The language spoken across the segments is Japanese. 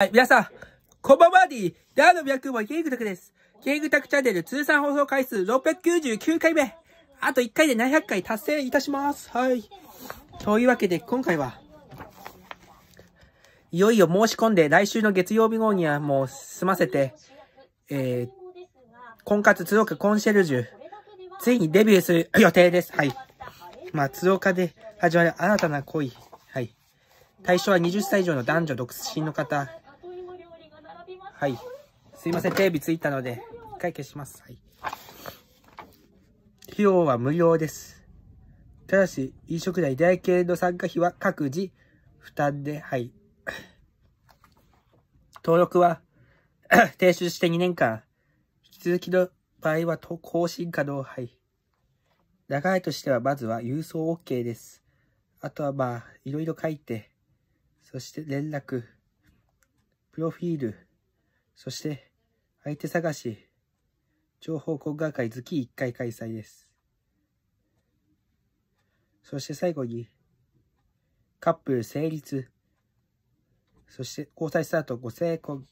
はい、皆さん、こんばんはディー、ダーの脈はゲングタクです。ゲングタクチャンネル通算放送回数699回目。あと1回で700回達成いたします。はい。というわけで、今回は、いよいよ申し込んで、来週の月曜日号にはもう済ませて、えー、婚活通岡コンシェルジュ、ついにデビューする予定です。はい。まあ、通岡で始まる新たな恋。はい。対象は20歳以上の男女独身の方。はい。すいません、テレビついたので、一回消します。はい。費用は無料です。ただし、飲食代代系の参加費は各自負担で、はい。登録は停止 して2年間。引き続きの場合は更新可能、はい。長いとしては、まずは郵送 OK です。あとはまあ、いろいろ書いて、そして連絡、プロフィール、そして、相手探し、情報国画会月1回開催です。そして最後に、カップル成立、そして交際スタートご成婚、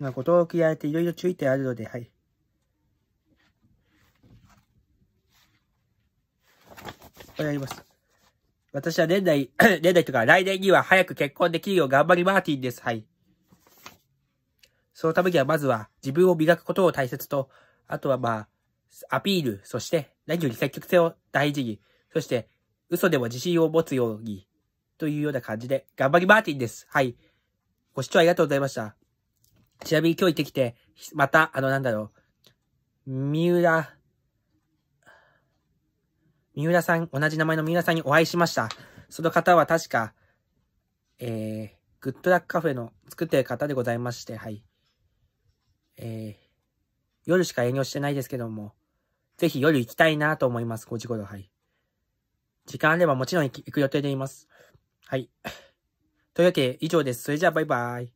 まあ、ご登録やれていろいろ注意点あるので、はい。これやります。私は年内、年内とか来年には早く結婚できるよう頑張りマーティンです。はい。そのためにはまずは自分を磨くことを大切と、あとはまあ、アピール、そして何より積極性を大事に、そして嘘でも自信を持つように、というような感じで、頑張りマーティンです。はい。ご視聴ありがとうございました。ちなみに今日行ってきて、また、あの、なんだろう、三浦、三浦さん、同じ名前の三浦さんにお会いしました。その方は確か、えー、グッドラックカフェの作ってる方でございまして、はい。えー、夜しか営業してないですけども、ぜひ夜行きたいなと思います、5時頃、はい。時間あればもちろん行く予定でいます。はい。というわけで、以上です。それじゃあ、バイバイ。